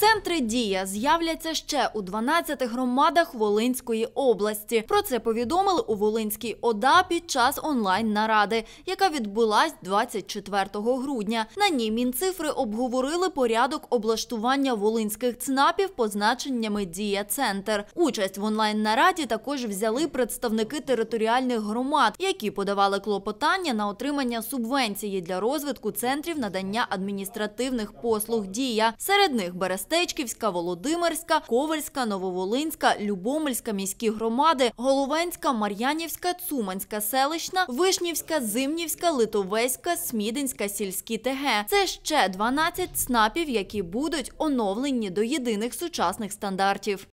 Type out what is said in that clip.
Центри Дія з'являться ще у 12 громадах Волинської області. Про це повідомили у Волинській ОДА під час онлайн-наради, яка відбулась 24 грудня. На ній мінцифри обговорили порядок облаштування волинських ЦНАПів позначеннями Дія Центр. Участь в онлайн-нараді також взяли представники територіальних громад, які подавали клопотання на отримання субвенції для розвитку центрів надання адміністративних послуг Дія. Серед них Берест. Берестечківська, Володимирська, Ковальська, Нововолинська, Любомельська міські громади, Головенська, Мар'янівська, Цуманська селищна, Вишнівська, Зимнівська, Литовеська, Смідинська, сільські ТГ. Це ще 12 снапів, які будуть оновлені до єдиних сучасних стандартів.